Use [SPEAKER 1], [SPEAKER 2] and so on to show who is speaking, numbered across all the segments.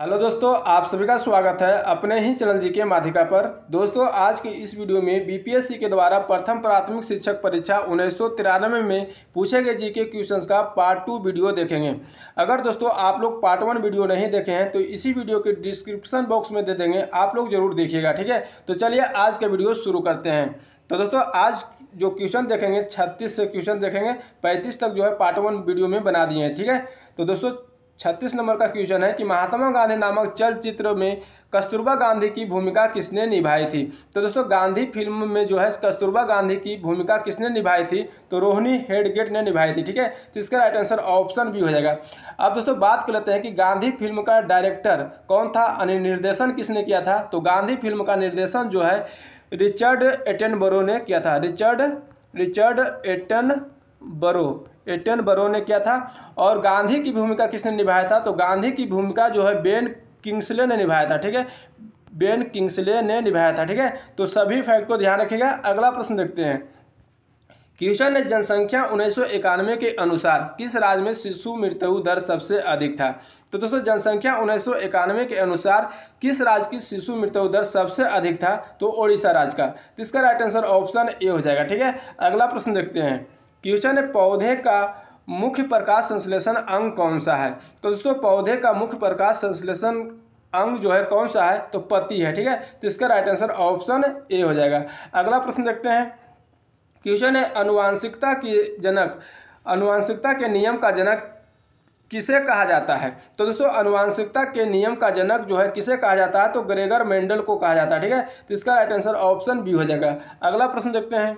[SPEAKER 1] hello दोस्तों आप सभी का स्वागत है अपने ही चैनल जी के माध्यिका पर दोस्तों आज की इस वीडियो में बीपीएससी के द्वारा प्रथम प्राथमिक शिक्षक परीक्षा उन्नीस में पूछे गए जी के क्वेश्चन का पार्ट टू वीडियो देखेंगे अगर दोस्तों आप लोग पार्ट वन वीडियो नहीं देखे हैं तो इसी वीडियो के डिस्क्रिप्शन बॉक्स में दे देंगे आप लोग जरूर देखिएगा ठीक है तो चलिए आज का वीडियो शुरू करते हैं तो दोस्तों आज जो क्वेश्चन देखेंगे छत्तीस से क्वेश्चन देखेंगे पैंतीस तक जो है पार्ट वन वीडियो में बना दिए हैं ठीक है तो दोस्तों छत्तीस नंबर का क्वेश्चन है कि महात्मा गांधी नामक चलचित्र में कस्तूरबा गांधी की भूमिका किसने निभाई थी तो दोस्तों गांधी फिल्म में जो है कस्तूरबा गांधी की भूमिका किसने निभाई थी तो रोहिणी हेडगेट ने निभाई थी ठीक है तो इसका राइट आंसर ऑप्शन भी हो जाएगा अब दोस्तों बात कर लेते हैं कि गांधी फिल्म का डायरेक्टर कौन था यानी निर्देशन किसने किया था तो गांधी फिल्म का निर्देशन जो है रिचर्ड एटन बरो ने किया था Richard Richard Attenborough Attenborough ने किया था और गांधी की भूमिका किसने निभाया था तो गांधी की भूमिका जो है बेन किंग्सले ने निभाया था ठीक है बेन किंग्सले ने निभाया था ठीक है तो सभी फैक्ट को ध्यान रखिएगा अगला प्रश्न देखते हैं क्वेश्चन है जनसंख्या उन्नीस के अनुसार किस राज्य में शिशु मृत्यु दर सबसे अधिक था तो दोस्तों जनसंख्या उन्नीस के अनुसार किस राज्य की शिशु मृत्यु दर सबसे अधिक था तो ओडिशा राज्य का तो इसका राइट आंसर ऑप्शन ए हो जाएगा ठीक है अगला प्रश्न देखते हैं क्वेश्चन है पौधे का मुख्य प्रकाश संश्लेषण अंग कौन सा है तो दोस्तों पौधे का मुख्य प्रकाश संश्लेषण अंग जो है कौन सा है तो पति है ठीक है तो इसका राइट आंसर ऑप्शन ए हो जाएगा अगला प्रश्न देखते हैं क्वेश्चन है अनुवांशिकता की जनक अनुवांशिकता के नियम का जनक किसे कहा जाता है तो दोस्तों अनुवांशिकता के नियम का जनक जो है किसे कहा जाता है तो ग्रेगर मेंडल को कहा जाता है ठीक है तो इसका राइट आंसर ऑप्शन बी हो जाएगा अगला प्रश्न देखते हैं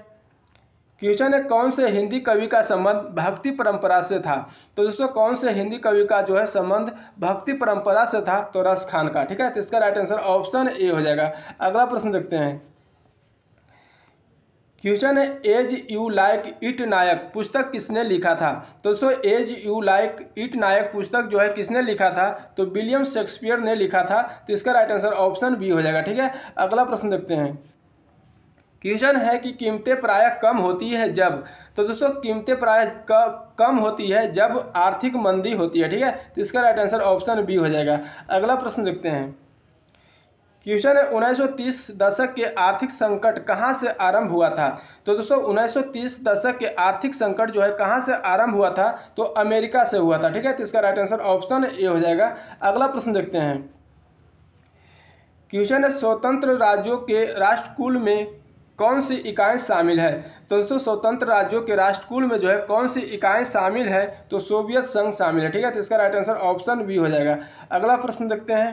[SPEAKER 1] क्वेश्चन है कौन से हिंदी कवि का संबंध भक्ति परंपरा से था तो दोस्तों कौन से हिंदी कवि का जो है संबंध भक्ति परंपरा से था तो रस खान का ठीक है तो इसका राइट आंसर ऑप्शन ए हो जाएगा अगला प्रश्न देखते हैं क्वेश्चन है एज यू लाइक इट नायक पुस्तक किसने लिखा था तो दोस्तों एज यू लाइक इट नायक पुस्तक जो है किसने लिखा था तो विलियम शेक्सपियर ने लिखा था तो इसका राइट आंसर ऑप्शन बी हो जाएगा ठीक है अगला प्रश्न देखते हैं क्वेश्चन है कि कीमतें प्राय कम होती है जब तो दोस्तों कीमतें प्राय कम होती है जब आर्थिक मंदी होती है ठीक है तो इसका राइट आंसर ऑप्शन बी हो जाएगा अगला प्रश्न देखते हैं क्वेश्चन है 1930 दशक के आर्थिक संकट कहाँ से आरंभ हुआ था तो दोस्तों 1930 दशक के आर्थिक संकट जो है कहाँ से आरंभ हुआ था तो अमेरिका से हुआ था ठीक है तो इसका राइट आंसर ऑप्शन ए हो जाएगा अगला प्रश्न देखते हैं क्वेश्चन है स्वतंत्र राज्यों के राष्ट्रकुल में कौन सी इकाएँ शामिल है तो दोस्तों स्वतंत्र राज्यों के राष्ट्रकुल में जो है कौन सी इकाएँ शामिल है तो सोवियत संघ शामिल है ठीक है तो इसका राइट आंसर ऑप्शन बी हो जाएगा अगला प्रश्न देखते हैं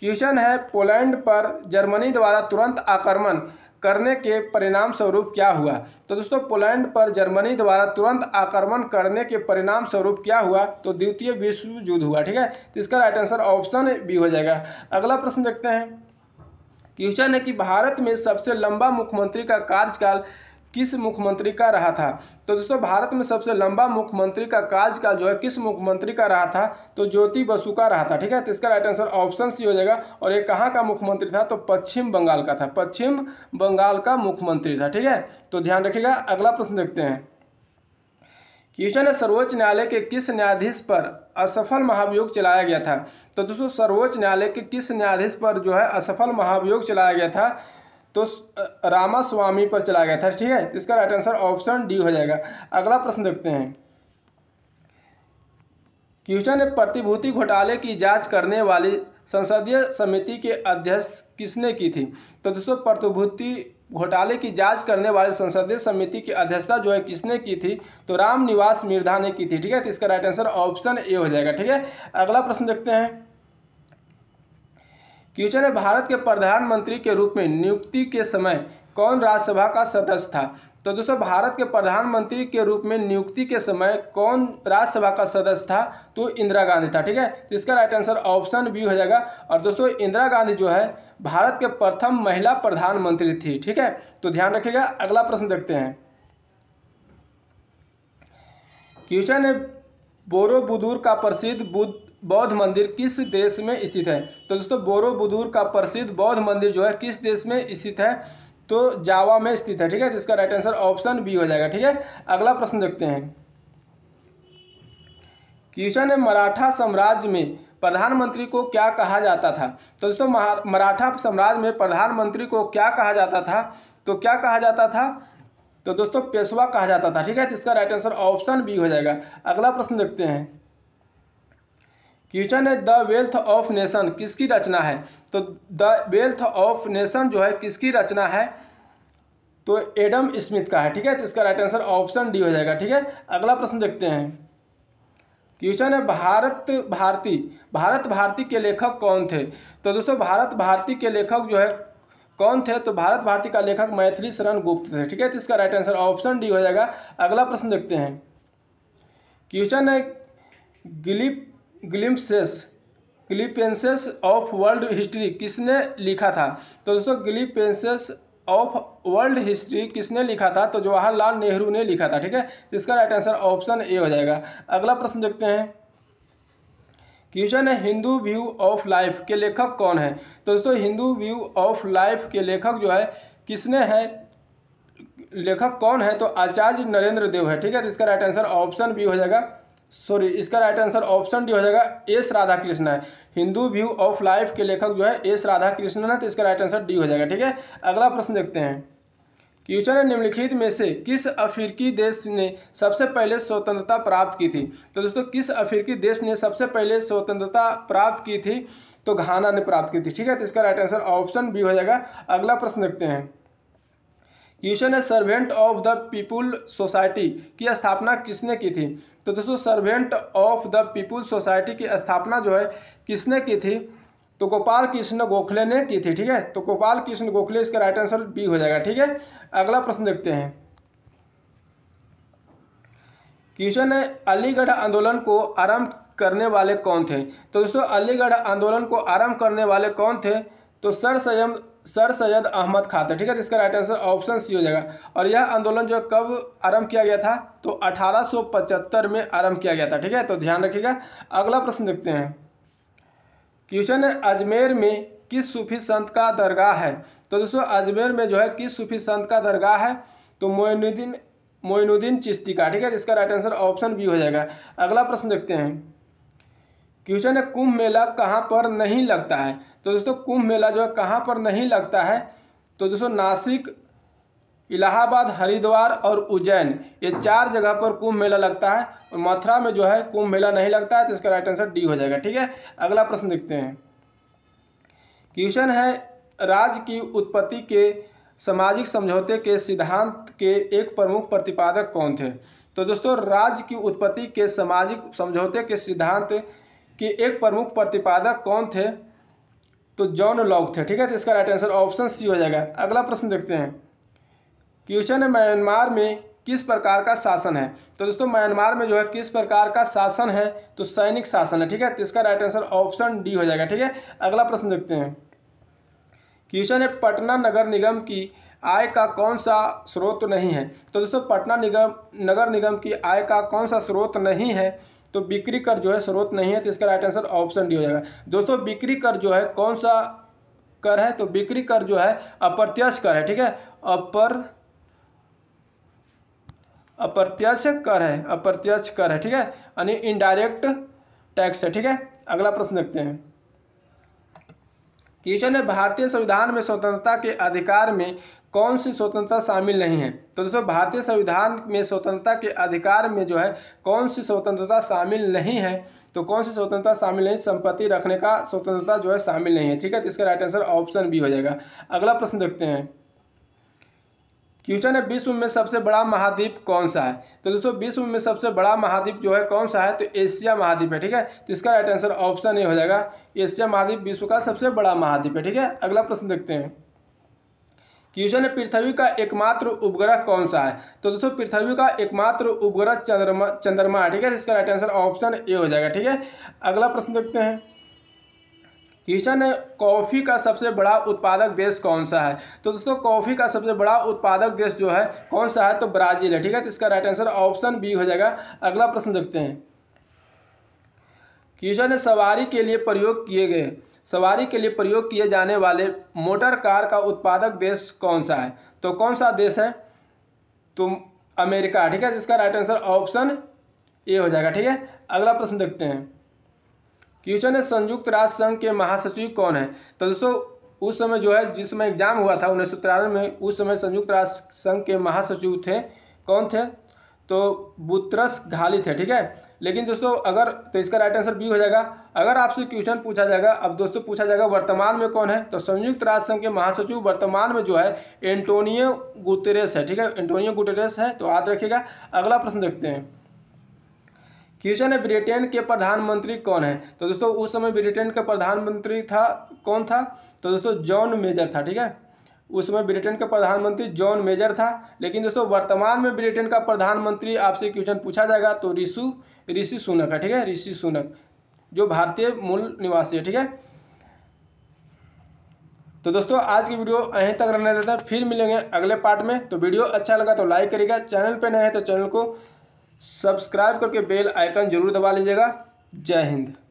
[SPEAKER 1] क्वेश्चन है पोलैंड पर जर्मनी द्वारा तुरंत आक्रमण करने के परिणाम स्वरूप क्या हुआ तो दोस्तों पोलैंड पर जर्मनी द्वारा तुरंत आक्रमण करने के परिणाम स्वरूप क्या हुआ तो द्वितीय विश्व युद्ध हुआ ठीक है तो इसका राइट आंसर ऑप्शन बी हो जाएगा अगला प्रश्न देखते हैं क्वेश्चन है कि भारत में सबसे लंबा मुख्यमंत्री का कार्यकाल किस मुख्यमंत्री का रहा था तो दोस्तों भारत में सबसे लंबा मुख्यमंत्री का कार्यकाल जो है किस मुख्यमंत्री का रहा था तो ज्योति बसु का रहा था ठीक है तो इसका राइट आंसर ऑप्शन सी हो जाएगा और ये कहाँ का मुख्यमंत्री था तो पश्चिम बंगाल का था पश्चिम बंगाल का मुख्यमंत्री था ठीक है तो ध्यान रखिएगा अगला प्रश्न देखते हैं क्वेश्चन है सर्वोच्च न्यायालय के किस न्यायाधीश पर असफल महाभियोग चलाया गया था तो दोस्तों सर्वोच्च न्यायालय के किस न्यायाधीश पर जो है असफल महाभियोग चलाया गया था तो रामास्वामी पर चलाया गया था ठीक है इसका राइट आंसर ऑप्शन डी हो जाएगा अगला प्रश्न देखते हैं क्यूचा ने प्रतिभूति घोटाले की जांच करने वाली संसदीय समिति के अध्यक्ष किसने की थी तो दोस्तों प्रतिभूति घोटाले की जांच करने वाले संसदीय समिति की अध्यक्षता जो है किसने की थी तो राम निवास मिर्धा ने की थी ठीक है तो इसका राइट आंसर ऑप्शन ए हो जाएगा ठीक है अगला प्रश्न देखते हैं क्यूचर है भारत के प्रधानमंत्री के रूप में नियुक्ति के समय कौन राज्यसभा का सदस्य था तो दोस्तों भारत के प्रधानमंत्री के रूप में नियुक्ति के समय कौन राज्यसभा का सदस्य था तो इंदिरा गांधी था ठीक है तो इसका राइट आंसर ऑप्शन बी हो जाएगा और दोस्तों इंदिरा गांधी जो है भारत के प्रथम महिला प्रधानमंत्री थी ठीक है तो ध्यान रखिएगा अगला प्रश्न देखते हैं क्वेश्चन है बोरोबुदूर का प्रसिद्ध बुद्ध बौद्ध मंदिर किस देश में स्थित है तो दोस्तों बोरोबुदूर का प्रसिद्ध बौद्ध मंदिर जो है किस देश में स्थित है तो जावा में स्थित है ठीक है जिसका राइट आंसर ऑप्शन बी हो जाएगा ठीक है अगला प्रश्न देखते हैं क्वेश्चन है मराठा साम्राज्य में प्रधानमंत्री को क्या कहा जाता था तो दोस्तों मराठा साम्राज्य में प्रधानमंत्री को क्या कहा जाता था तो क्या कहा जाता था तो दोस्तों पेशवा कहा जाता था ठीक है जिसका राइट आंसर ऑप्शन बी हो जाएगा अगला प्रश्न देखते हैं क्वेश्चन है द वेल्थ ऑफ नेशन किसकी रचना है तो द वेल्थ ऑफ नेशन जो है किसकी रचना है तो एडम स्मिथ का है ठीक है तो इसका राइट आंसर ऑप्शन डी हो जाएगा ठीक है अगला प्रश्न देखते हैं क्वेश्चन है भारत भारती भारत भारती के लेखक कौन थे तो दोस्तों भारत भारती के लेखक जो है कौन थे तो भारत भारती का लेखक मैथिली शरण गुप्त थे ठीक है तो इसका राइट आंसर ऑप्शन डी हो जाएगा अगला प्रश्न देखते हैं क्वेश्चन है गिलिप glimpses glimpses of world history किसने लिखा था तो दोस्तों ग्लिपेंसेस ऑफ वर्ल्ड हिस्ट्री किसने लिखा था तो जवाहरलाल नेहरू ने लिखा था ठीक है इसका राइट आंसर ऑप्शन ए हो जाएगा अगला प्रश्न देखते हैं क्वेश्चन है हिंदू व्यू ऑफ लाइफ के लेखक कौन है तो दोस्तों हिंदू व्यू ऑफ लाइफ के लेखक जो है किसने है लेखक कौन है तो आचार्य नरेंद्र देव है ठीक है तो इसका राइट आंसर ऑप्शन बी हो जाएगा सॉरी इसका राइट आंसर ऑप्शन डी हो जाएगा एस राधा कृष्ण है हिंदू व्यू ऑफ लाइफ के लेखक जो है एस राधा कृष्ण है तो इसका राइट आंसर डी हो जाएगा ठीक है अगला प्रश्न देखते हैं क्यूचन है निम्नलिखित में से किस अफ्रीकी देश ने सबसे पहले स्वतंत्रता प्राप्त की थी तो दोस्तों किस अफ्रीकी देश ने सबसे पहले स्वतंत्रता प्राप्त की थी तो घाना ने प्राप्त की थी ठीक है तो इसका राइट आंसर ऑप्शन बी हो जाएगा अगला प्रश्न देखते हैं क्वेश्चन है servant of the people society की स्थापना किसने की थी तो दोस्तों servant of the people society की स्थापना जो है किसने की थी तो गोपाल कृष्ण गोखले ने की थी ठीक है तो गोपाल कृष्ण गोखले इसका राइट आंसर बी हो जाएगा ठीक है अगला प्रश्न देखते हैं क्वेश्चन है अलीगढ़ आंदोलन को आरंभ करने वाले कौन थे तो दोस्तों अलीगढ़ आंदोलन को आरंभ करने वाले कौन थे तो सर सैयद सर सैयद अहमद खां थे ठीक है तो इसका राइट आंसर ऑप्शन सी हो जाएगा और यह आंदोलन जो है कब आरंभ किया गया था तो 1875 में आरंभ किया गया था ठीक है तो ध्यान रखिएगा अगला प्रश्न देखते हैं क्वेश्चन है अजमेर में किस सूफी संत का दरगाह है तो दोस्तों अजमेर में जो है किस सूफी संत का दरगाह है तो मोइनुद्दीन मोइनुद्दीन चिश्ती का ठीक है जिसका राइट आंसर ऑप्शन बी हो जाएगा अगला प्रश्न देखते हैं क्वेश्चन है कुंभ मेला कहाँ पर नहीं लगता है तो दोस्तों कुंभ मेला जो है कहाँ पर नहीं लगता है तो दोस्तों नासिक इलाहाबाद हरिद्वार और उज्जैन ये चार जगह पर कुंभ मेला लगता है और मथुरा में जो है कुंभ मेला नहीं लगता है तो इसका राइट आंसर डी हो जाएगा ठीक है अगला प्रश्न देखते हैं क्वेश्चन है राज्य की उत्पत्ति के सामाजिक समझौते के सिद्धांत के एक प्रमुख प्रतिपादक कौन थे तो दोस्तों राज्य की उत्पत्ति के सामाजिक समझौते के सिद्धांत के एक प्रमुख प्रतिपादक कौन थे तो जॉन लॉक थे ठीक है तो इसका राइट आंसर ऑप्शन सी हो जाएगा अगला प्रश्न देखते हैं क्वेश्चन है म्यांमार में किस प्रकार का शासन है तो दोस्तों म्यांमार में जो है किस प्रकार का शासन है तो सैनिक शासन है ठीक है तो इसका राइट आंसर ऑप्शन डी हो जाएगा ठीक है अगला प्रश्न देखते हैं क्वेश्चन है पटना नगर निगम की आय का कौन सा स्रोत नहीं है तो दोस्तों पटना निगम नगर निगम की आय का कौन सा स्रोत नहीं है तो बिक्री कर जो है स्रोत नहीं है तो इसका राइट आंसर ऑप्शन डी हो जाएगा दोस्तों बिक्री कर जो है कौन सा कर है तो बिक्री कर जो है अप्रत्यक्ष कर है ठीक है अपर अप्रत्यक्ष कर है अप्रत्यक्ष कर है ठीक है यानी इनडायरेक्ट टैक्स है ठीक है अगला प्रश्न देखते हैं किशन ने भारतीय संविधान में स्वतंत्रता के अधिकार में कौन सी स्वतंत्रता शामिल नहीं है तो दोस्तों भारतीय संविधान में स्वतंत्रता के अधिकार में जो है कौन सी स्वतंत्रता शामिल नहीं है तो कौन सी स्वतंत्रता शामिल नहीं संपत्ति रखने का स्वतंत्रता जो है शामिल नहीं है ठीक है तो इसका राइट आंसर ऑप्शन बी हो जाएगा अगला प्रश्न देखते हैं क्वेश्चन है विश्व में सबसे बड़ा महाद्वीप कौन सा है तो दोस्तों विश्व में सबसे बड़ा महाद्वीप जो है कौन सा है तो एशिया महाद्वीप है ठीक है तो इसका राइट आंसर ऑप्शन ए हो जाएगा एशिया महाद्वीप विश्व का सबसे बड़ा महाद्वीप है ठीक है अगला प्रश्न देखते हैं क्वेश्चन है पृथ्वी का एकमात्र उपग्रह कौन सा है तो दोस्तों पृथ्वी का एकमात्र उपग्रह चंद्रमा चंद्रमा ठीक है इसका राइट आंसर ऑप्शन ए हो जाएगा ठीक है अगला प्रश्न देखते हैं क्वेश्चन है कॉफ़ी का सबसे बड़ा उत्पादक देश कौन सा है तो दोस्तों कॉफ़ी का सबसे बड़ा उत्पादक देश जो है कौन सा है तो ब्राज़ील है ठीक है तो इसका राइट आंसर ऑप्शन बी हो जाएगा अगला प्रश्न देखते हैं क्वेश्चन है सवारी के लिए प्रयोग किए गए सवारी के लिए प्रयोग किए जाने वाले मोटर कार का उत्पादक देश कौन सा है तो कौन सा देश है तो अमेरिका ठीक है जिसका राइट आंसर ऑप्शन ए हो जाएगा ठीक है अगला प्रश्न देखते हैं क्वेश्चन है संयुक्त राष्ट्र संघ के महासचिव कौन है तो दोस्तों उस समय जो है जिस समय एग्जाम हुआ था उन्नीस सौ में उस समय संयुक्त राष्ट्र संघ के महासचिव थे कौन थे तो बुतरस घाली थे ठीक है लेकिन दोस्तों अगर तो इसका राइट आंसर बी हो जाएगा अगर आपसे क्वेश्चन पूछा जाएगा अब दोस्तों पूछा जाएगा वर्तमान में कौन है तो संयुक्त राष्ट्र संघ के महासचिव वर्तमान में जो है एंटोनियो गुटेरेस है ठीक है एंटोनियो गुटेरेस है तो याद रखिएगा अगला प्रश्न देखते हैं क्वेश्चन है ब्रिटेन के प्रधानमंत्री कौन है तो दोस्तों उस समय ब्रिटेन का प्रधानमंत्री था कौन था तो दोस्तों जॉन मेजर था ठीक है उस समय ब्रिटेन का प्रधानमंत्री जॉन मेजर था लेकिन दोस्तों वर्तमान में ब्रिटेन का प्रधानमंत्री आपसे क्वेश्चन पूछा जाएगा तो ऋषु ऋषि सुनक है ठीक है ऋषि सुनक जो भारतीय मूल निवासी है ठीक है तो दोस्तों आज की वीडियो यहीं तक रहने देते हैं फिर मिलेंगे अगले पार्ट में तो वीडियो अच्छा लगा तो लाइक करिएगा चैनल पर नए हैं तो चैनल को सब्सक्राइब करके बेल आइकन जरूर दबा लीजिएगा जय हिंद